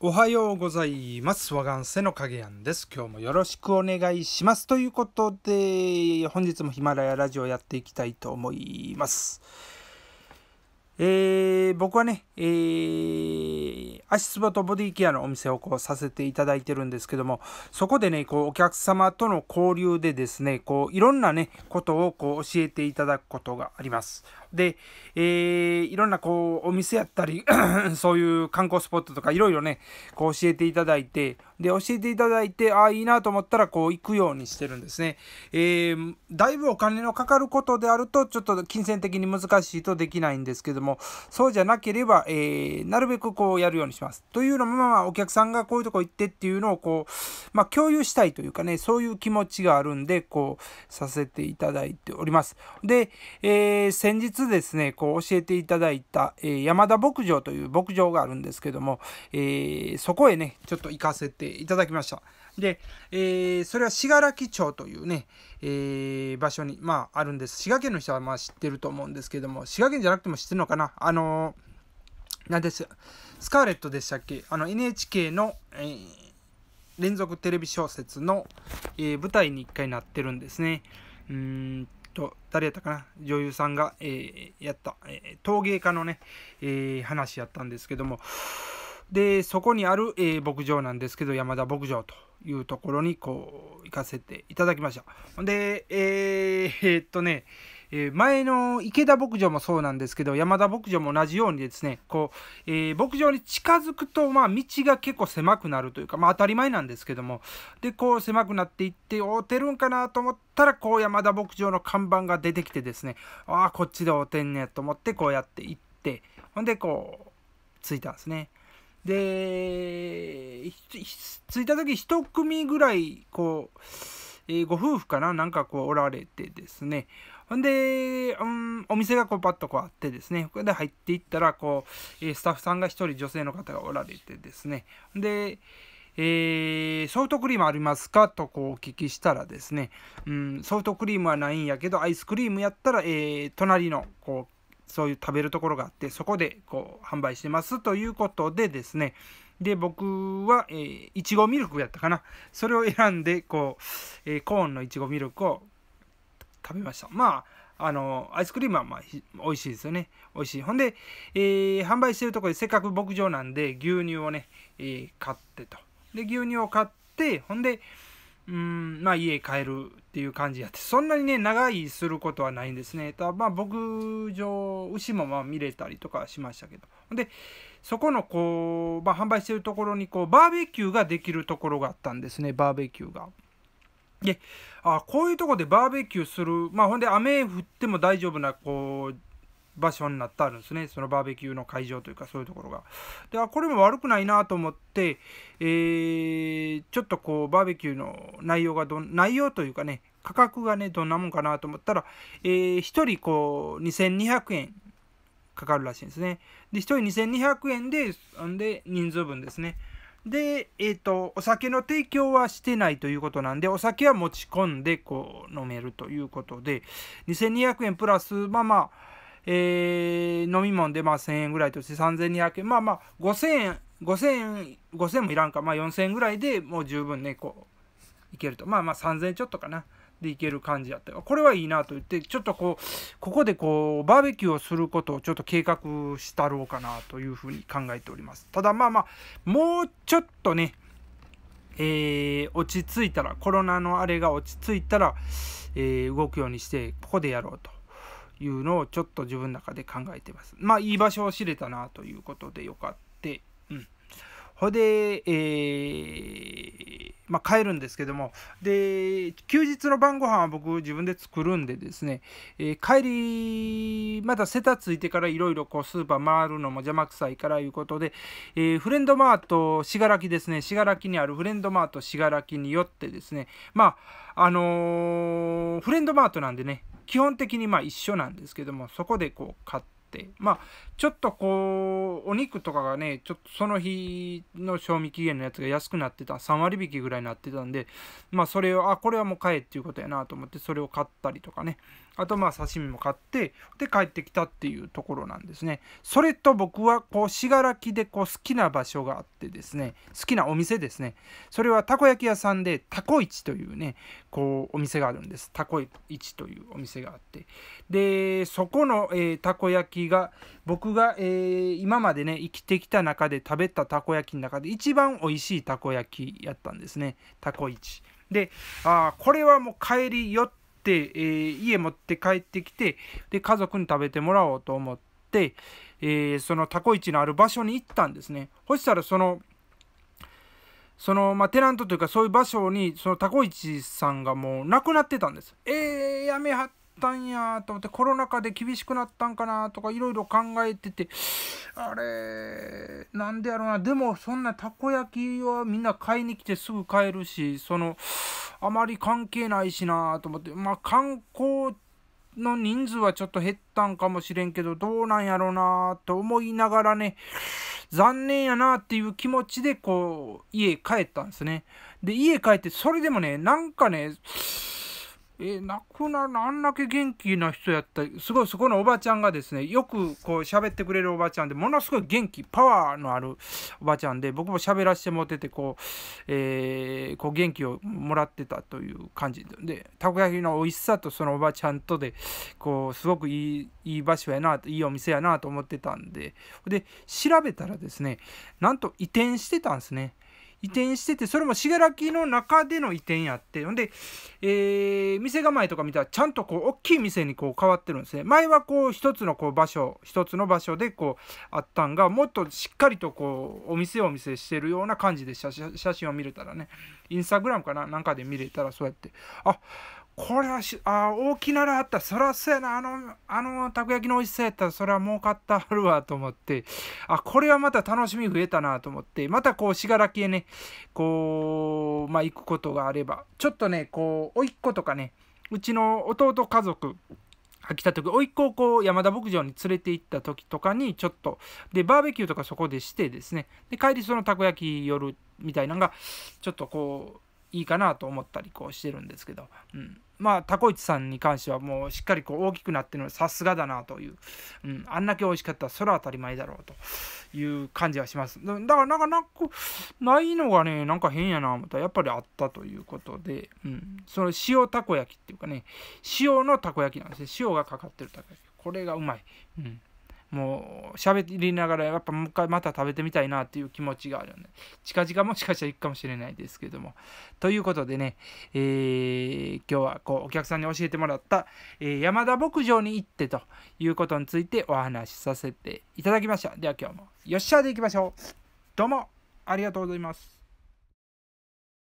おはようございます。和願瀬の影やんです。今日もよろしくお願いします。ということで、本日もヒマラヤラジオやっていきたいと思います。えー、僕はね、えー、足つぼとボディケアのお店をこうさせていただいてるんですけども、そこでね、こうお客様との交流でですね、こういろんなね、ことをこう教えていただくことがあります。で、えー、いろんなこうお店やったり そういう観光スポットとかいろいろねこう教えていただいてで教えていただいてああいいなと思ったらこう行くようにしてるんですね、えー、だいぶお金のかかることであるとちょっと金銭的に難しいとできないんですけどもそうじゃなければ、えー、なるべくこうやるようにしますというのもまあお客さんがこういうとこ行ってっていうのをこうまあ共有したいというかねそういう気持ちがあるんでこうさせていただいておりますで、えー、先日ですね、こう教えていただいた、えー、山田牧場という牧場があるんですけども、えー、そこへね、ちょっと行かせていただきました。で、えー、それは信楽町というね、え場所に、まあ、あるんです。滋賀県の人はまあ知ってると思うんですけども、滋賀県じゃなくても知ってるのかな。あのなんですスカーレットでしたっけあの NHK の、え連続テレビ小説の、え舞台に1回なってるんですね。うんと、誰やったかな、女優さんが、えー、やった、えー、陶芸家のね、えー、話やったんですけども、で、そこにある、え牧場なんですけど、山田牧場というところに、こう、行かせていただきました。で、えー、えー、っとね、えー、前の池田牧場もそうなんですけど、山田牧場も同じようにですね、こう、えー、牧場に近づくと、まあ、道が結構狭くなるというか、まあ、当たり前なんですけども、で、こう、狭くなっていって、追うてるんかなと思ったら、こう、山田牧場の看板が出てきてですね、ああ、こっちでおうてんねと思って、こうやって行って、ほんで、こう、着いたんですね。で、着いた時一組ぐらい、こう、えご夫婦かななんかこうおられてですね。ほんで、うん、お店がこうパッとこうあってですね、これで入っていったら、こう、えスタッフさんが1人女性の方がおられてですね。で、えー、ソフトクリームありますかとこうお聞きしたらですね、うん、ソフトクリームはないんやけど、アイスクリームやったら、えー、隣の、こう、そういう食べるところがあって、そこでこう販売してますということでですね、で、僕は、えー、いちごミルクやったかな。それを選んで、こう、えー、コーンのいちごミルクを食べました。まあ、あの、アイスクリームは、まあ、美味しいですよね。美味しい。ほんで、えー、販売してるとこで、せっかく牧場なんで、牛乳をね、えー、買ってと。で、牛乳を買って、ほんで、うん、まあ家帰るっていう感じやって、そんなにね、長いすることはないんですね。ただまあ牧場、牛もまあ見れたりとかしましたけど。で、そこのこう、まあ、販売してるところにこうバーベキューができるところがあったんですねバーベキューが。であこういうとこでバーベキューする、まあ、ほんで雨降っても大丈夫なこう場所になったんですねそのバーベキューの会場というかそういうところが。でこれも悪くないなと思って、えー、ちょっとこうバーベキューの内容がど内容というかね価格がねどんなもんかなと思ったら、えー、1人こう2200円かかるらしいんですね。で、1人2200円で、で人数分ですね。で、えっ、ー、と、お酒の提供はしてないということなんで、お酒は持ち込んで、こう、飲めるということで、2200円プラス、まあまあ、えー、飲み物でまあ1000円ぐらいとして3200円、まあまあ、5000円、5000円、5000もいらんか、まあ4000円ぐらいでもう十分ね、こう、いけると。まあまあ3000円ちょっとかな。でいける感じやったこれはいいなと言ってちょっとこうここでこうバーベキューをすることをちょっと計画したろうかなというふうに考えておりますただまあまあもうちょっとねえー、落ち着いたらコロナのあれが落ち着いたら、えー、動くようにしてここでやろうというのをちょっと自分の中で考えてますまあいい場所を知れたなということでよかってうんほで、えーまあ、帰るんですけどもで休日の晩ご飯は僕自分で作るんでですね、えー、帰りまだセタついてからいろいろこうスーパー回るのも邪魔くさいからいうことで、えー、フレンドマート信楽ですね信楽にあるフレンドマート信楽によってですねまああのー、フレンドマートなんでね基本的にまあ一緒なんですけどもそこでこう買って、まあ、ちょっとこう、お肉とかがね、ちょっとその日の賞味期限のやつが安くなってた、3割引きぐらいになってたんで、まあ、それを、あ、これはもう買えっていうことやなと思って、それを買ったりとかね、あとまあ刺身も買ってで帰ってきたっていうところなんですねそれと僕はこう信楽でこう好きな場所があってですね好きなお店ですねそれはたこ焼き屋さんでたこ市というねこうお店があるんですたこ市というお店があってでそこの、えー、たこ焼きが僕が、えー、今までね生きてきた中で食べたたこ焼きの中で一番美味しいたこ焼きやったんですねたこ市であこれはもう帰り寄って、えー、家持って帰ってきてで家族に食べてもらおうと思って、えー、そのタコ市のある場所に行ったんですね。そしたらそのその、まあ、テナントというかそういう場所にそのタコ市さんがもう亡くなってたんです。えー、やめはっったんやと思ってコロナ禍で厳しくなったんかなとかいろいろ考えててあれなんでやろうなでもそんなたこ焼きはみんな買いに来てすぐ買えるしそのあまり関係ないしなと思ってまあ観光の人数はちょっと減ったんかもしれんけどどうなんやろうなと思いながらね残念やなっていう気持ちでこう家帰ったんですねで家帰ってそれでもねなんかねえ亡くなるあんだけ元気な人やったすごいそこのおばちゃんがですねよくこう喋ってくれるおばちゃんでものすごい元気パワーのあるおばちゃんで僕も喋らせてもらっててこう,、えー、こう元気をもらってたという感じでたこ焼きの美味しさとそのおばちゃんとでこうすごくいいいい場所やないいお店やなと思ってたんでで調べたらですねなんと移転してたんですね。移転しててそれも信楽の中での移転やってほんで、えー、店構えとか見たらちゃんとこう大きい店にこう変わってるんですね前はこう一つのこう場所一つの場所でこうあったんがもっとしっかりとこうお店お店してるような感じで写真を見れたらねインスタグラムかななんかで見れたらそうやってあこれはしあ大きならあったそらそうやなあのあのたこ焼きの美味しさやったらそれは儲かったあるわと思ってあこれはまた楽しみ増えたなと思ってまたこう信楽へねこうまあ行くことがあればちょっとねこう甥っ子とかねうちの弟家族来た時甥っ子をこう山田牧場に連れて行った時とかにちょっとでバーベキューとかそこでしてですねで帰りそのたこ焼き夜るみたいなのがちょっとこういいかなと思ったりこうしてるんですけどうん。まあ、タコイチさんに関してはもうしっかりこう大きくなってるのさすがだなという、うん、あんだけ美味しかったらそれは当たり前だろうという感じがします。だからなんかなないのがね、なんか変やな思ったらやっぱりあったということで、うん、その塩たこ焼きっていうかね、塩のたこ焼きなんですね。塩がかかってるたこ焼き。これがうまい。うんもう喋りながらやっぱもう一回また食べてみたいなっていう気持ちがあるので、近々もしかしたら行くかもしれないですけども。ということでね、えー、今日はこうお客さんに教えてもらった、えー、山田牧場に行ってということについてお話しさせていただきました。では今日もよっしゃでいきましょう。どうもありがとうございます。